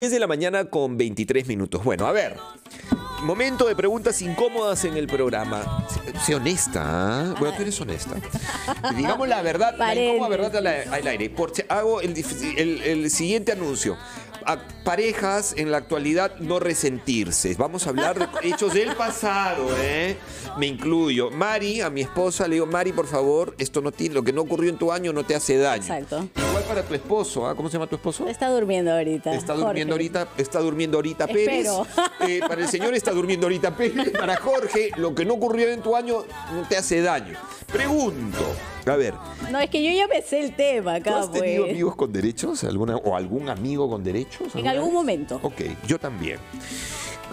10 de la mañana con 23 minutos. Bueno, a ver. Momento de preguntas incómodas en el programa. Sé honesta. ¿eh? Bueno, tú eres honesta. Digamos la verdad, la incómoda verdad al, aire. Por, hago el, el, el siguiente anuncio a parejas en la actualidad no resentirse. Vamos a hablar de hechos del pasado, ¿eh? Me incluyo. Mari, a mi esposa, le digo, Mari, por favor, esto no tiene, lo que no ocurrió en tu año no te hace daño. Exacto. Igual para tu esposo, ¿ah? ¿cómo se llama tu esposo? Está durmiendo ahorita. Está durmiendo ahorita, está durmiendo ahorita Pérez. Eh, para el señor está durmiendo ahorita Pérez. Para Jorge, lo que no ocurrió en tu año no te hace daño. Pregunto. A ver. No, es que yo ya me el tema, ¿Tú has pues. tenido amigos con derechos? Alguna, ¿O algún amigo con derechos? En algún momento. Ok, yo también.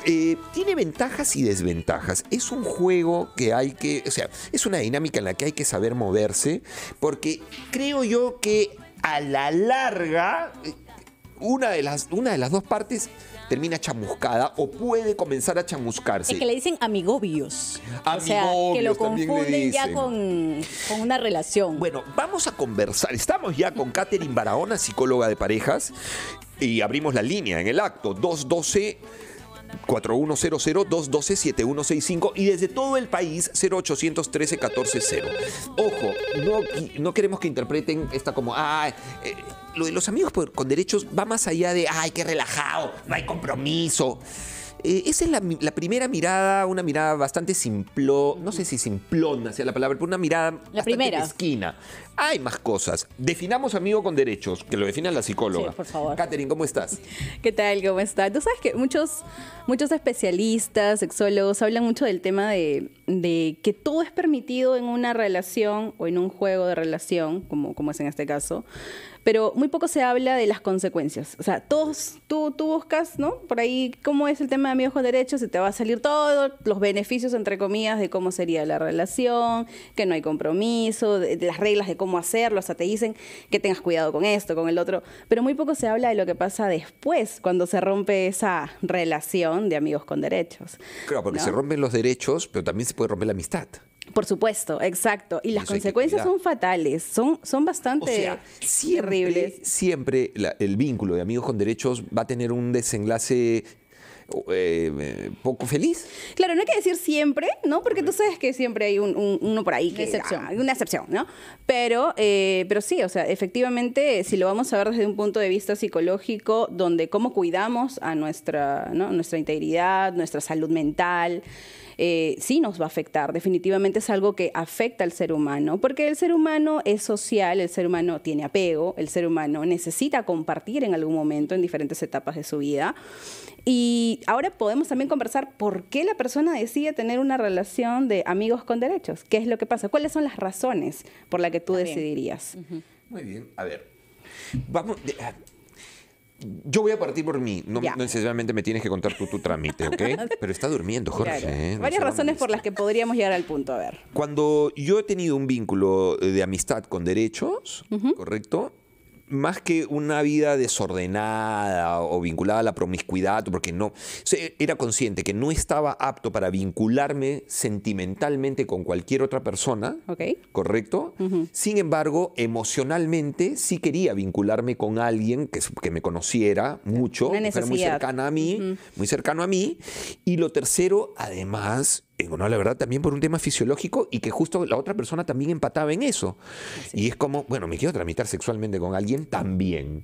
Eh, tiene ventajas y desventajas. Es un juego que hay que, o sea, es una dinámica en la que hay que saber moverse, porque creo yo que a la larga, eh, una de las, una de las dos partes termina chamuscada o puede comenzar a chamuscarse. Es que le dicen amigobios. Amigobios. O sea, que lo confunden ya con, una relación. Bueno, vamos a conversar. Estamos ya con Katherine Barahona, psicóloga de parejas, y abrimos la línea en el acto 212. 4100-212-7165 y desde todo el país 0813-140. Ojo, no, no queremos que interpreten esta como, ah, lo de los amigos con derechos va más allá de, ay, qué relajado, no hay compromiso. Eh, esa es la, primera mirada, una mirada bastante simplón, no sé si simplón hacia la palabra, pero una mirada la primera. esquina. Hay más cosas. Definamos amigo con derechos, que lo defina la psicóloga. Sí, por favor. Katherine, ¿cómo estás? ¿Qué tal? ¿Cómo estás? Tú sabes que muchos, muchos especialistas, sexólogos, hablan mucho del tema de, que todo es permitido en una relación o en un juego de relación, como, como es en este caso, pero muy poco se habla de las consecuencias. O sea, todos, tú, tú buscas, ¿no? Por ahí, ¿cómo es el tema de amigos con derechos? Se te va a salir todo, los beneficios, entre comillas, de cómo sería la relación, que no hay compromiso, de, las reglas de cómo cómo hacerlo, sea, te dicen que tengas cuidado con esto, con el otro, pero muy poco se habla de lo que pasa después cuando se rompe esa relación de amigos con derechos. Claro, porque se rompen los derechos, pero también se puede romper la amistad. Por supuesto, exacto. Y las consecuencias son fatales, son, son bastante siempre, Siempre el vínculo de amigos con derechos va a tener un desenlace eh, eh, poco feliz. Claro, no hay que decir siempre, ¿no? Porque tú sabes que siempre hay un, uno por ahí que... Una excepción. una excepción, ¿no? Pero, eh, pero sí, o sea, efectivamente, si lo vamos a ver desde un punto de vista psicológico, donde cómo cuidamos a nuestra, nuestra integridad, nuestra salud mental, eh, sí nos va a afectar. Definitivamente es algo que afecta al ser humano, porque el ser humano es social, el ser humano tiene apego, el ser humano necesita compartir en algún momento, en diferentes etapas de su vida. Y ahora podemos también conversar por qué la persona decide tener una relación de amigos con derechos. ¿Qué es lo que pasa? ¿Cuáles son las razones por las que tú decidirías? Muy bien, a ver. Vamos, yo voy a partir por mí. No, necesariamente me tienes que contar tú tu trámite, ¿ok? Pero está durmiendo, Jorge. ¿eh? Varias razones por las que podríamos llegar al punto, a ver. Cuando yo he tenido un vínculo de amistad con derechos, ¿correcto? más que una vida desordenada o vinculada a la promiscuidad, porque no, era consciente que no estaba apto para vincularme sentimentalmente con cualquier otra persona, ¿correcto? Sin embargo, emocionalmente sí quería vincularme con alguien que, me conociera mucho, que muy a mí, muy cercano a mí. Y lo tercero, además, en eh, la verdad, también por un tema fisiológico y que justo la otra persona también empataba en eso. Y es como, bueno, me quiero tramitar sexualmente con alguien también.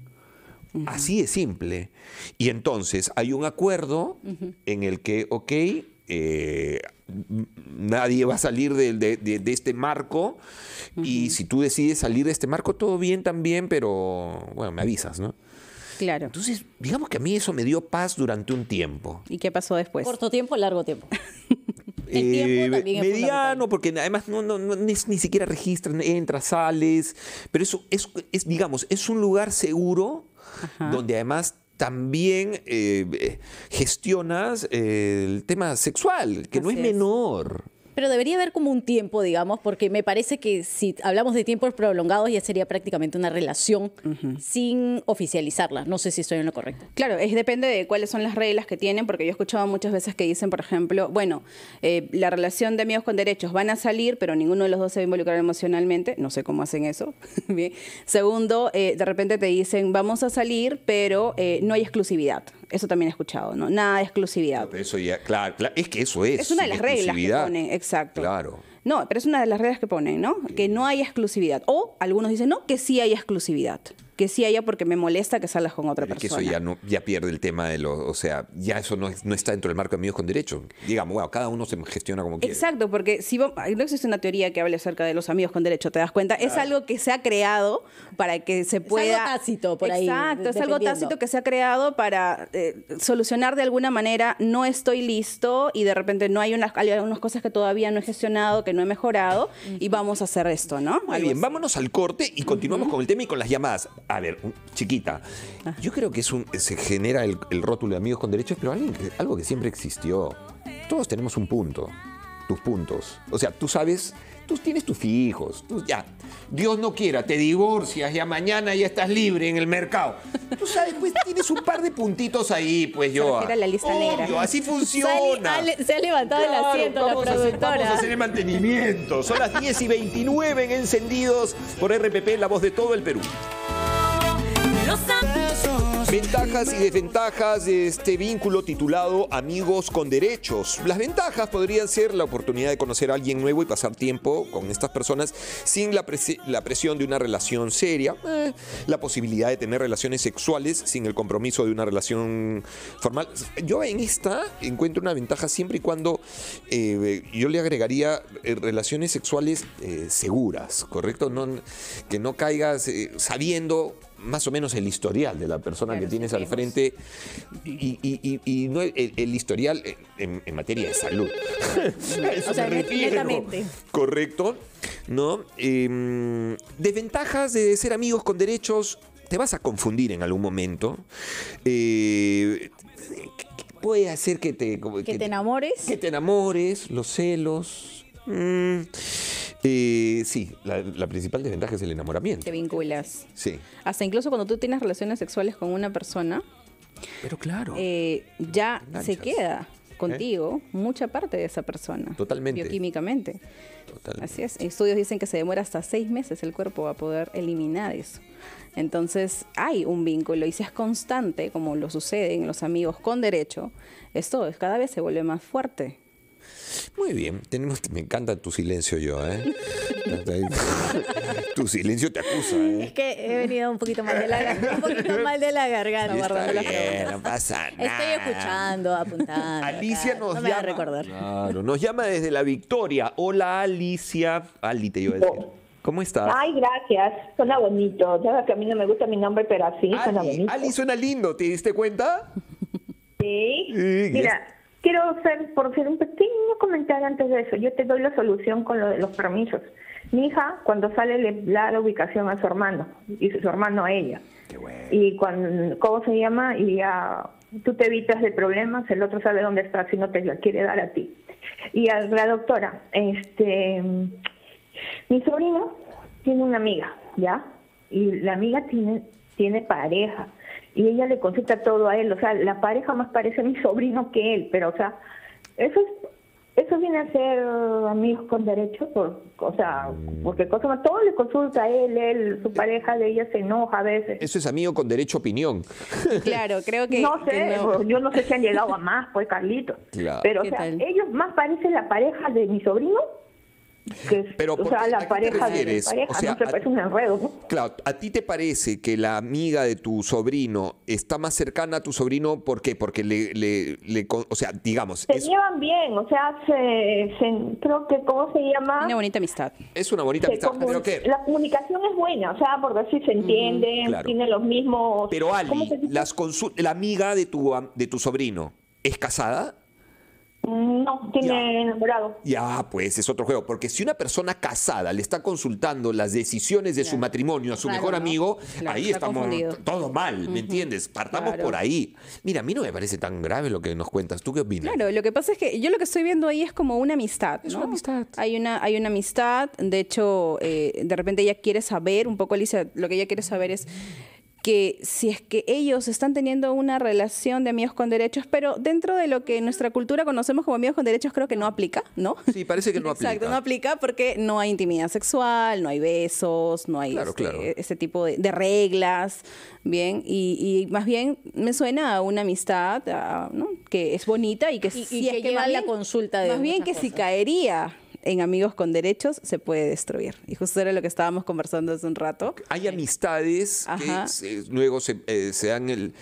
Así de simple. Y entonces hay un acuerdo en el que, ok, eh, nadie va a salir de, este marco y si tú decides salir de este marco, todo bien también, pero bueno, me avisas, ¿no? Claro. Entonces, digamos que a mí eso me dio paz durante un tiempo. ¿Y qué pasó después? Corto tiempo, largo tiempo. Eh, mediano, porque además no, no, ni, siquiera registras, entras, sales, pero eso es, digamos, es un lugar seguro donde además también eh, eh, gestionas el tema sexual, que no es, menor. Pero debería haber como un tiempo, digamos, porque me parece que si hablamos de tiempos prolongados ya sería prácticamente una relación sin oficializarla. No sé si estoy en lo correcto. Claro, es, depende de cuáles son las reglas que tienen, porque yo he escuchado muchas veces que dicen, por ejemplo, bueno, eh, la relación de amigos con derechos van a salir, pero ninguno de los dos se va a involucrar emocionalmente. No sé cómo hacen eso. Segundo, eh, de repente te dicen, vamos a salir, pero eh, no hay exclusividad. Eso también he escuchado, ¿no? Nada de exclusividad. eso claro, es que eso es. Es una de las reglas que pone, exacto. Claro. No, pero es una de las reglas que pone, ¿no? Que no hay exclusividad. O algunos dicen, no, que sí hay exclusividad que sí haya porque me molesta que salgas con otra persona. Que eso ya, no, ya pierde el tema de los, o sea, ya eso no, está dentro del marco de amigos con derecho. Digamos, bueno, cada uno se gestiona como quiere. Exacto, porque si no existe una teoría que hable acerca de los amigos con derecho, ¿te das cuenta? Es algo que se ha creado para que se pueda... Es algo tácito por ahí. Exacto, es algo tácito que se ha creado para eh, solucionar de alguna manera, no estoy listo y de repente no hay unas, cosas que todavía no he gestionado, que no he mejorado y vamos a hacer esto, ¿no? Muy bien, vámonos al corte y continuamos con el tema y con las llamadas a ver, chiquita. Ah. Yo creo que se genera el, rótulo de amigos con derechos, pero algo que siempre existió. Todos tenemos un punto, tus puntos. O sea, tú sabes, tú tienes tus hijos, ya. Dios no quiera, te divorcias, a mañana ya estás libre en el mercado. Tú sabes, pues tienes un par de puntitos ahí, pues yo. Era la lista negra. Así funciona. se ha levantado el asiento la productora. vamos a hacer el mantenimiento. Son las 10 y 29 en Encendidos por RPP, la voz de todo el Perú. Ventajas y desventajas de este vínculo titulado Amigos con Derechos. Las ventajas podrían ser la oportunidad de conocer a alguien nuevo y pasar tiempo con estas personas sin la, presión de una relación seria, eh, la posibilidad de tener relaciones sexuales sin el compromiso de una relación formal. Yo en esta encuentro una ventaja siempre y cuando eh, yo le agregaría eh, relaciones sexuales seguras, ¿correcto? No, que no caigas sabiendo más o menos el historial de la persona que tienes al frente y, no el, historial en, materia de salud. Correcto. ¿No? Em, desventajas de ser amigos con derechos. Te vas a confundir en algún momento. Eh, puede hacer que te. Que, te enamores. Que te enamores, los celos. Mm. Eh, sí, la, principal desventaja es el enamoramiento. Te vinculas. Sí. Hasta incluso cuando tú tienes relaciones sexuales con una persona. Pero claro. Eh, ya se queda ¿Eh? contigo mucha parte de esa persona. Totalmente. Bioquímicamente. Totalmente. Así es. Estudios dicen que se demora hasta seis meses el cuerpo a poder eliminar eso. Entonces hay un vínculo y si es constante, como lo sucede en los amigos con derecho, esto es, cada vez se vuelve más fuerte. Muy bien, tenemos me encanta tu silencio yo, ¿eh? tu silencio te acusa, ¿eh? Es que he venido un poquito mal de la garganta, un poquito la garganta No pasa nada. Estoy escuchando, apuntando. Alicia nos me llama. A recordar. nos llama desde la Victoria. Hola Alicia. Ali te a decir. ¿Cómo estás? Ay, gracias. Suena bonito. Ya que a mí no me gusta mi nombre, pero así suena bonito. Ali suena lindo, ¿te diste cuenta? sí Mira, Quiero hacer, por hacer un pequeño comentario antes de eso. Yo te doy la solución con lo de los permisos. Mi hija, cuando sale, le da la ubicación a su hermano y su hermano a ella. Y cuando, ¿cómo se llama? Y tú te evitas de problemas, el otro sabe dónde está si no te la quiere dar a ti. Y a la doctora, este, mi sobrino tiene una amiga, ¿ya? Y la amiga tiene, tiene pareja y ella le consulta todo a él, o sea, la pareja más parece a mi sobrino que él, pero o sea, eso es eso viene a ser amigos con derecho. o sea, porque cosa, todo le consulta a él, él, su pareja de ella se enoja a veces. Eso es amigo con derecho a opinión. Claro, creo que... No sé, pues, yo no sé si han llegado a más, pues Carlitos. Pero, o sea, ellos más parecen la pareja de mi sobrino pero o sea, la pareja de pareja, no parece un enredo, Claro, ¿a ti te parece que la amiga de tu sobrino está más cercana a tu sobrino? ¿Por qué? Porque le, o sea, digamos... Se llevan bien, o sea, se, creo que, ¿cómo se llama? Una bonita amistad. Es una bonita amistad, La comunicación es buena, o sea, por ver si se mm, entienden, tienen los mismos... Pero Ali, las la amiga de tu, de tu sobrino, ¿es casada? No tiene enamorado. Ya, pues es otro juego. Porque si una persona casada le está consultando las decisiones de su matrimonio a su mejor amigo, ahí estamos todo mal, ¿me entiendes? Partamos por ahí. Mira, a mí no me parece tan grave lo que nos cuentas. ¿Tú qué opinas? Claro, lo que pasa es que yo lo que estoy viendo ahí es como una amistad. Es una amistad. Hay una, hay una amistad. De hecho, eh, de repente ella quiere saber un poco, Alicia, lo que ella quiere saber es que si es que ellos están teniendo una relación de amigos con derechos, pero dentro de lo que nuestra cultura conocemos como amigos con derechos, creo que no aplica, ¿no? Sí, parece que no aplica. Exacto, no aplica porque no hay intimidad sexual, no hay besos, no hay ese este tipo de, reglas, ¿bien? Y, más bien me suena a una amistad que es bonita y que y, si es que, la consulta de... Más bien que si caería en amigos con derechos se puede destruir. Y justo era lo que estábamos conversando hace un rato. Hay amistades que luego eh, se dan el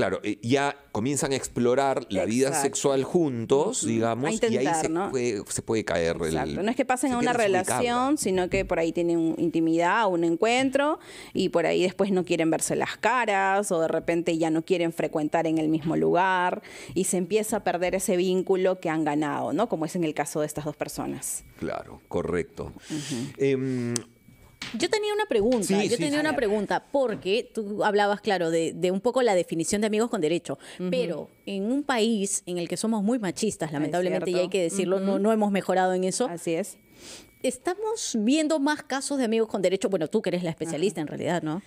Claro, eh, ya comienzan a explorar la vida sexual juntos, digamos, y ahí se, puede, se caer. no es que pasen a una relación, sino que por ahí tienen intimidad, un encuentro, y por ahí después no quieren verse las caras, o de repente ya no quieren frecuentar en el mismo lugar, y se empieza a perder ese vínculo que han ganado, ¿no? Como es en el caso de estas dos personas. Claro, correcto. Yo tenía una pregunta, yo tenía una pregunta, porque tú hablabas, claro, de, un poco la definición de amigos con derecho, pero en un país en el que somos muy machistas, lamentablemente, y hay que decirlo, no, hemos mejorado en eso. Así es. Estamos viendo más casos de amigos con derecho, bueno, tú que eres la especialista en realidad, ¿no?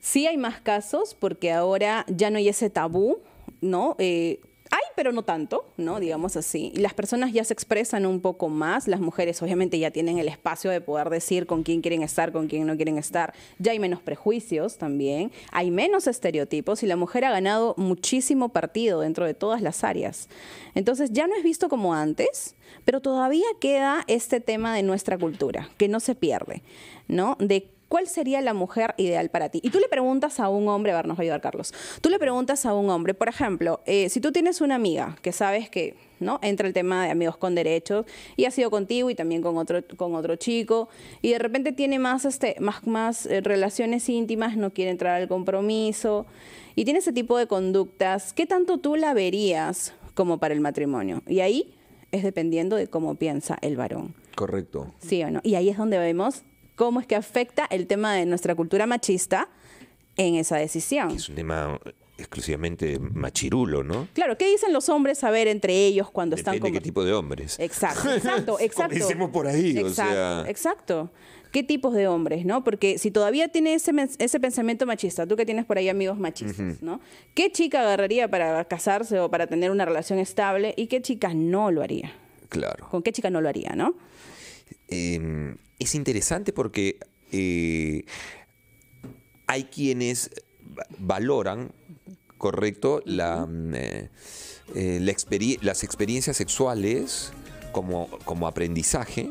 Sí hay más casos porque ahora ya no hay ese tabú, ¿no? Eh, hay, pero no tanto, ¿no? Digamos así. las personas ya se expresan un poco más, las mujeres obviamente ya tienen el espacio de poder decir con quién quieren estar, con quién no quieren estar. Ya hay menos prejuicios también, hay menos estereotipos y la mujer ha ganado muchísimo partido dentro de todas las áreas. Entonces ya no es visto como antes, pero todavía queda este tema de nuestra cultura, que no se pierde, ¿no? De ¿cuál sería la mujer ideal para ti? Y tú le preguntas a un hombre, a ver, nos va a ayudar Carlos, tú le preguntas a un hombre, por ejemplo, eh, si tú tienes una amiga que sabes que, ¿no? Entra el tema de amigos con derechos y ha sido contigo y también con otro, con otro chico y de repente tiene más, este, más, más eh, relaciones íntimas, no quiere entrar al compromiso y tiene ese tipo de conductas, ¿qué tanto tú la verías como para el matrimonio? Y ahí es dependiendo de cómo piensa el varón. Correcto. Sí o no. Y ahí es donde vemos cómo es que afecta el tema de nuestra cultura machista en esa decisión. Es un tema exclusivamente machirulo, ¿no? Claro, ¿qué dicen los hombres a ver entre ellos cuando están con... qué tipo de hombres. Exacto, exacto, exacto. decimos por ahí, exacto, Exacto. ¿Qué tipos de hombres, no? Porque si todavía tiene ese, pensamiento machista, tú que tienes por ahí amigos machistas, ¿no? ¿Qué chica agarraría para casarse o para tener una relación estable y qué chica no lo haría? Claro. ¿Con qué chica no lo haría, no? Em, es interesante porque eh, hay quienes valoran, correcto, la, mm, eh, eh, la las experiencias sexuales. Como, como aprendizaje,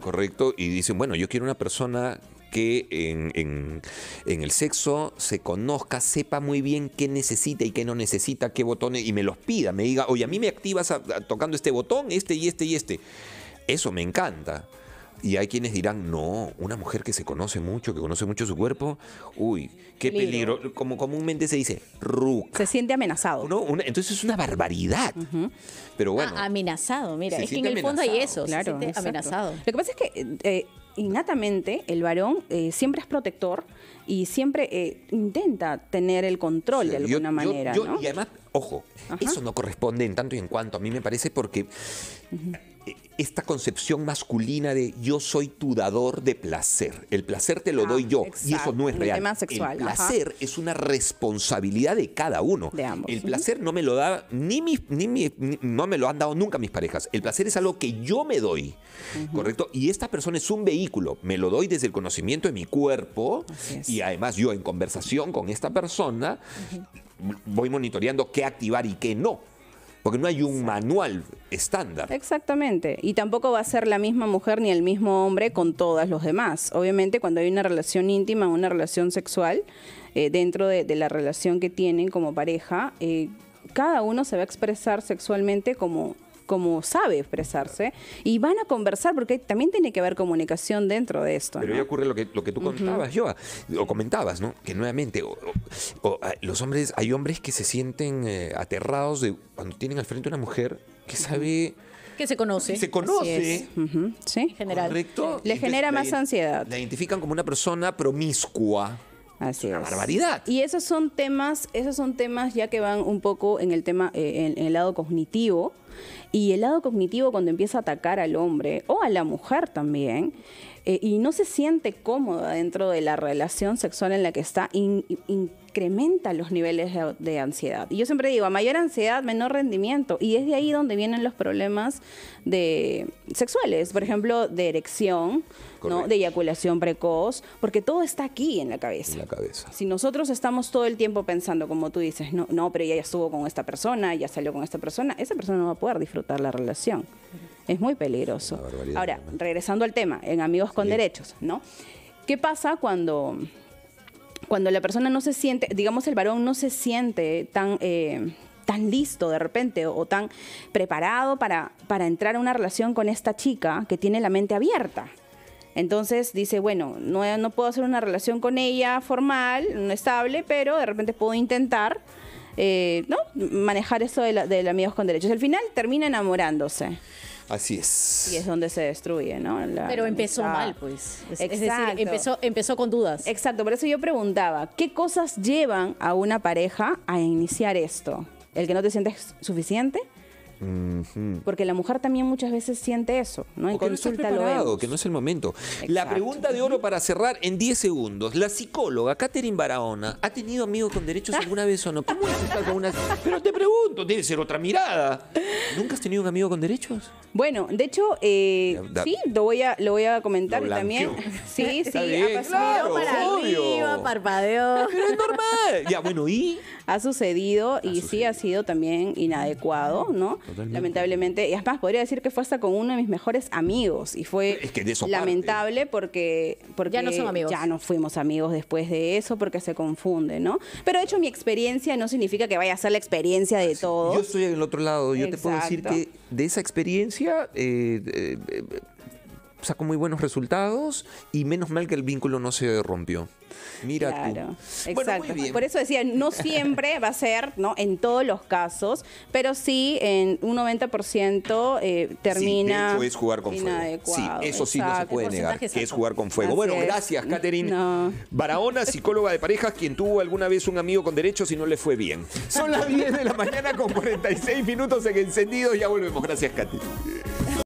correcto, y dicen, bueno, yo quiero una persona que en, el sexo se conozca, sepa muy bien qué necesita y qué no necesita, qué botones, y me los pida, me diga, oye, a mí me activas tocando este botón, este y este y este. Eso me encanta. Y hay quienes dirán, no, una mujer que se conoce mucho, que conoce mucho su cuerpo, uy, qué peligro. Como comúnmente se dice, ruca. Se siente amenazado. entonces es una barbaridad. Pero ah, bueno. amenazado, mira. Es que en el fondo hay eso. Claro, amenazado. Lo que pasa es que eh, eh, innatamente el varón eh, siempre es protector y siempre intenta tener el control de alguna manera. Y además, ojo, eso no corresponde en tanto y en cuanto a mí me parece porque esta concepción masculina de yo soy tu dador de placer. El placer te lo ah, doy yo y eso no es real. El, placer es una responsabilidad de cada uno. El placer no me lo da ni, ni, no me lo han dado nunca mis parejas. El placer es algo que yo me doy, correcto. Y esta persona es un vehículo. Me lo doy desde el conocimiento de mi cuerpo y además yo en conversación con esta persona voy monitoreando qué activar y qué no porque no hay un manual estándar. Exactamente, y tampoco va a ser la misma mujer ni el mismo hombre con todas los demás. Obviamente cuando hay una relación íntima, una relación sexual, eh, dentro de, la relación que tienen como pareja, eh, cada uno se va a expresar sexualmente como como sabe expresarse y van a conversar porque también tiene que haber comunicación dentro de esto. Pero ocurre lo que, tú contabas, o comentabas, ¿no? Que nuevamente, los hombres, hay hombres que se sienten eh, aterrados de cuando tienen al frente una mujer que sabe... Que se conoce. Se conoce. General. Le genera más ansiedad. La identifican como una persona promiscua. Así barbaridad. Y esos son temas, esos son temas ya que van un poco en el tema, eh, en, el lado cognitivo. Y el lado cognitivo cuando empieza a atacar al hombre o a la mujer también, eh, y no se siente cómoda dentro de la relación sexual en la que está, incrementa los niveles de, ansiedad. Y yo siempre digo, a mayor ansiedad, menor rendimiento. Y es de ahí donde vienen los problemas de, sexuales, por ejemplo, de erección, ¿no? de eyaculación precoz, porque todo está aquí en la cabeza. En la cabeza. Si nosotros estamos todo el tiempo pensando, como tú dices, no, no, pero ella ya estuvo con esta persona, ya salió con esta persona, esa persona no va a poder disfrutar la relación. Es muy peligroso. Ahora, regresando al tema, en Amigos con Derechos, ¿no? ¿Qué pasa cuando cuando la persona no se siente, digamos el varón no se siente tan, eh, tan listo de repente o, tan preparado para, para entrar a una relación con esta chica que tiene la mente abierta. Entonces dice, bueno, no, no puedo hacer una relación con ella formal, no estable, pero de repente puedo intentar eh, ¿no? manejar eso de, la, de amigos con derechos. Al final termina enamorándose. Así es. Y es donde se destruye, ¿no? Pero empezó mal, pues. es decir, empezó, empezó con dudas. Exacto, por eso yo preguntaba, ¿qué cosas llevan a una pareja a iniciar esto? ¿El que no te sientes suficiente? Porque la mujer también muchas veces siente eso, ¿no? En que consulta no que no es el momento. La pregunta de oro para cerrar en 10 segundos. La psicóloga Catherine Barahona, ¿ha tenido amigos con derechos alguna vez o no? ¿Cómo con una... Pero te pregunto, debe ser otra mirada. ¿Nunca has tenido un amigo con derechos? Bueno, de hecho, eh, sí, lo voy a, lo voy a comentar también. Sí, sí, ha pasado. para arriba, Pero es normal. Ya, bueno, ¿y? ha sucedido y sí ha sido también inadecuado, ¿no? Lamentablemente, y además podría decir que fue hasta con uno de mis mejores amigos y fue lamentable porque, porque ya no son amigos. Ya no fuimos amigos después de eso porque se confunde, ¿no? Pero de hecho mi experiencia no significa que vaya a ser la experiencia de todos. Yo estoy en el otro lado, yo te puedo decir que de esa experiencia... Eh, eh, sacó muy buenos resultados y menos mal que el vínculo no se rompió. Mira claro, tú. Por eso decía, no siempre va a ser, ¿no? En todos los casos, pero sí en un 90% eh, termina. Sí, es jugar con fuego. Sí, eso sí no se puede negar, que es jugar con fuego. bueno, gracias, Katherine. Barahona, psicóloga de parejas, quien tuvo alguna vez un amigo con derechos y no le fue bien. Son las 10 de la mañana con 46 minutos en encendido. Ya volvemos. Gracias, Catherine.